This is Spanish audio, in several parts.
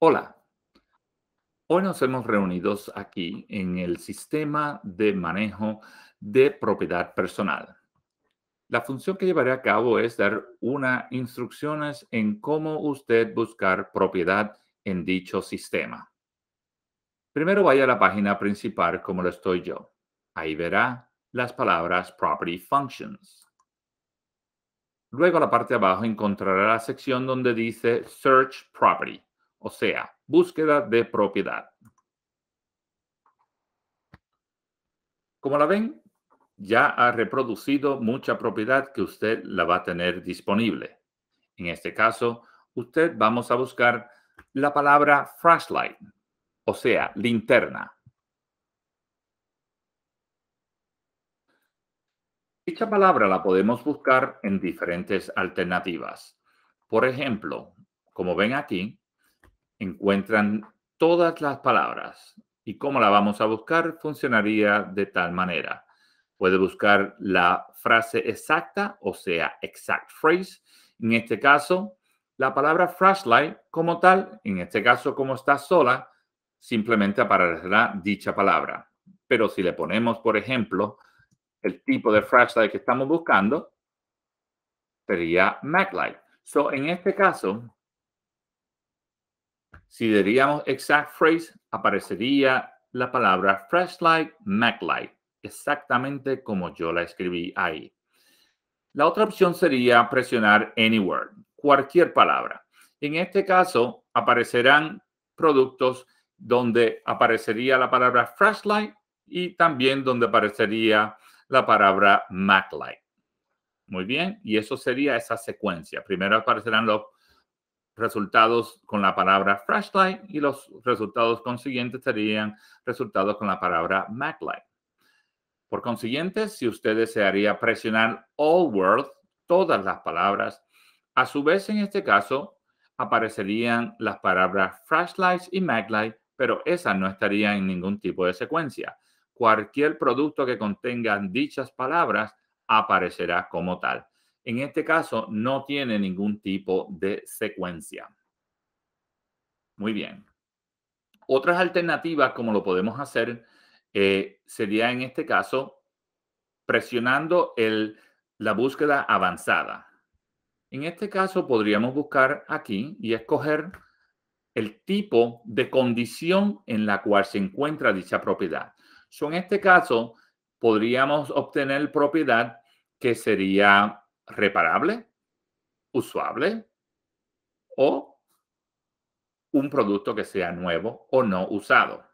Hola, hoy nos hemos reunido aquí en el sistema de manejo de propiedad personal. La función que llevaré a cabo es dar unas instrucciones en cómo usted buscar propiedad en dicho sistema. Primero vaya a la página principal como lo estoy yo. Ahí verá las palabras Property Functions. Luego a la parte de abajo encontrará la sección donde dice Search Property o sea, búsqueda de propiedad. Como la ven, ya ha reproducido mucha propiedad que usted la va a tener disponible. En este caso, usted vamos a buscar la palabra flashlight, o sea, linterna. Dicha palabra la podemos buscar en diferentes alternativas. Por ejemplo, como ven aquí, encuentran todas las palabras. ¿Y cómo la vamos a buscar? Funcionaría de tal manera. Puede buscar la frase exacta, o sea, exact phrase. En este caso, la palabra flashlight como tal, en este caso como está sola, simplemente aparecerá dicha palabra. Pero si le ponemos, por ejemplo, el tipo de flashlight que estamos buscando, sería maglight. So, en este caso, si diríamos exact phrase, aparecería la palabra mac maclight exactamente como yo la escribí ahí. La otra opción sería presionar any word, cualquier palabra. En este caso, aparecerán productos donde aparecería la palabra flashlight y también donde aparecería la palabra maclight. Muy bien, y eso sería esa secuencia. Primero aparecerán los resultados con la palabra flashlight y los resultados consiguientes serían resultados con la palabra maglight. Por consiguiente, si usted desearía presionar all words, todas las palabras, a su vez en este caso aparecerían las palabras flashlight y maglight, pero esas no estarían en ningún tipo de secuencia. Cualquier producto que contenga dichas palabras aparecerá como tal. En este caso, no tiene ningún tipo de secuencia. Muy bien. Otras alternativas, como lo podemos hacer, eh, sería en este caso presionando la búsqueda avanzada. En este caso, podríamos buscar aquí y escoger el tipo de condición en la cual se encuentra dicha propiedad. So, en este caso, podríamos obtener propiedad que sería reparable, usable o un producto que sea nuevo o no usado.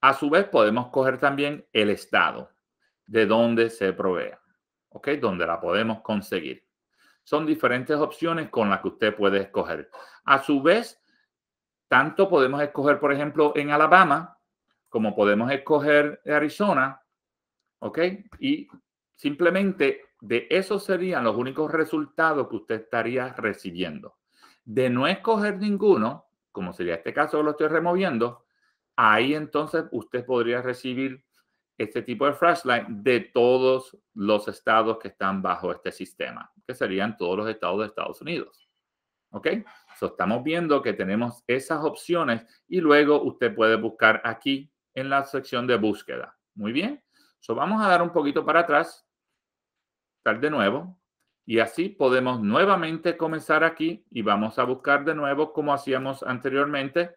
A su vez, podemos coger también el estado de donde se provea, ¿ok? Donde la podemos conseguir. Son diferentes opciones con las que usted puede escoger. A su vez, tanto podemos escoger, por ejemplo, en Alabama, como podemos escoger Arizona, ¿ok? Y simplemente de esos serían los únicos resultados que usted estaría recibiendo. De no escoger ninguno, como sería este caso lo estoy removiendo, ahí entonces usted podría recibir este tipo de flashlight de todos los estados que están bajo este sistema, que serían todos los estados de Estados Unidos. ¿Ok? So, estamos viendo que tenemos esas opciones y luego usted puede buscar aquí en la sección de búsqueda. Muy bien. So, vamos a dar un poquito para atrás de nuevo. Y así podemos nuevamente comenzar aquí y vamos a buscar de nuevo como hacíamos anteriormente.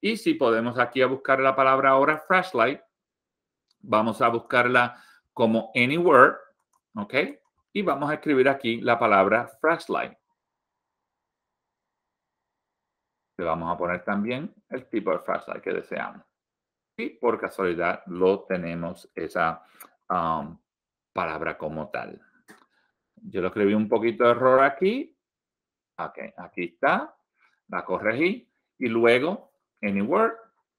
Y si podemos aquí a buscar la palabra ahora flashlight, vamos a buscarla como anywhere, ¿ok? Y vamos a escribir aquí la palabra flashlight. Le vamos a poner también el tipo de flashlight que deseamos. Y por casualidad lo tenemos esa um, palabra como tal yo lo escribí un poquito de error aquí, okay, aquí está, la corregí y luego Anywhere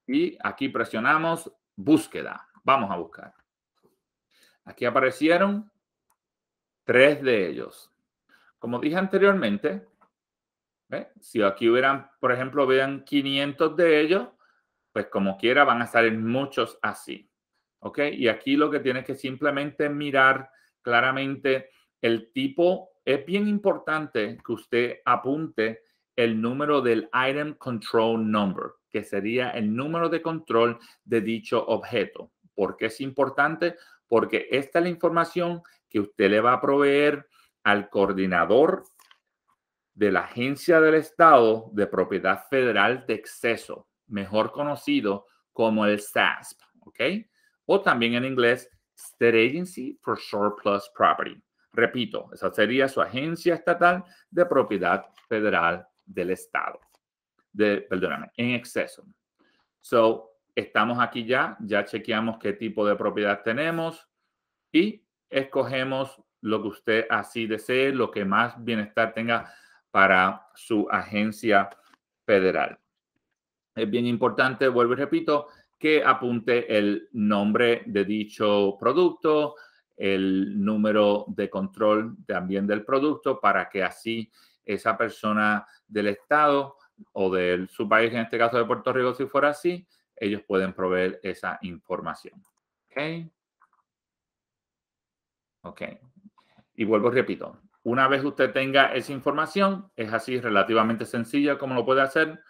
y aquí presionamos búsqueda. Vamos a buscar. Aquí aparecieron tres de ellos. Como dije anteriormente, si aquí hubieran, por ejemplo, vean 500 de ellos, pues como quiera van a salir muchos así. ¿Ok? Y aquí lo que tienes que simplemente mirar claramente el tipo, es bien importante que usted apunte el número del Item Control Number, que sería el número de control de dicho objeto. ¿Por qué es importante? Porque esta es la información que usted le va a proveer al coordinador de la Agencia del Estado de Propiedad Federal de Exceso, mejor conocido como el SASP, ¿ok? O también en inglés, State Agency for Surplus Property. Repito, esa sería su agencia estatal de propiedad federal del Estado. De, perdóname, en exceso. So, estamos aquí ya, ya chequeamos qué tipo de propiedad tenemos y escogemos lo que usted así desee, lo que más bienestar tenga para su agencia federal. Es bien importante, vuelvo y repito, que apunte el nombre de dicho producto, el número de control también del producto para que así esa persona del Estado o de su país, en este caso de Puerto Rico, si fuera así, ellos pueden proveer esa información. ¿Ok? Ok. Y vuelvo y repito, una vez usted tenga esa información, es así relativamente sencilla como lo puede hacer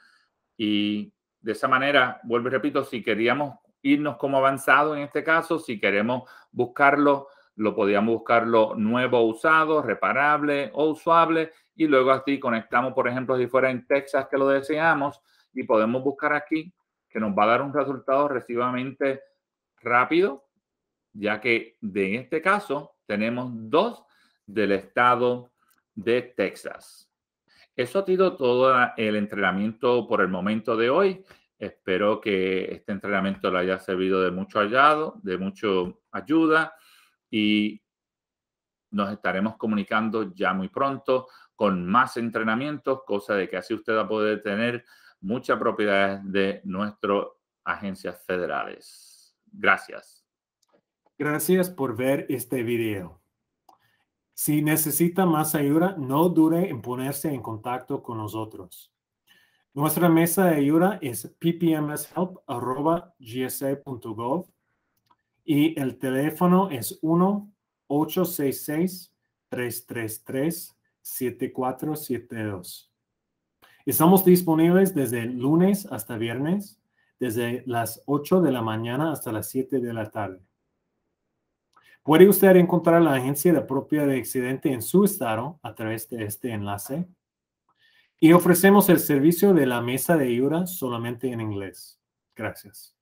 y de esa manera, vuelvo y repito, si queríamos irnos como avanzado en este caso. Si queremos buscarlo, lo podíamos buscarlo nuevo, usado, reparable o usable. Y luego así conectamos, por ejemplo, si fuera en Texas que lo deseamos, y podemos buscar aquí que nos va a dar un resultado relativamente rápido, ya que de este caso tenemos dos del estado de Texas. Eso ha sido todo ah, el entrenamiento por el momento de hoy. Espero que este entrenamiento le haya servido de mucho hallado, de mucho ayuda y nos estaremos comunicando ya muy pronto con más entrenamientos, cosa de que así usted va a poder tener muchas propiedades de nuestras agencias federales. Gracias. Gracias por ver este video. Si necesita más ayuda, no dure en ponerse en contacto con nosotros. Nuestra mesa de ayuda es ppmshelp.gsa.gov y el teléfono es 1-866-333-7472. Estamos disponibles desde lunes hasta viernes, desde las 8 de la mañana hasta las 7 de la tarde. Puede usted encontrar la agencia de propia de accidente en su estado a través de este enlace y ofrecemos el servicio de la mesa de Yura solamente en inglés. Gracias.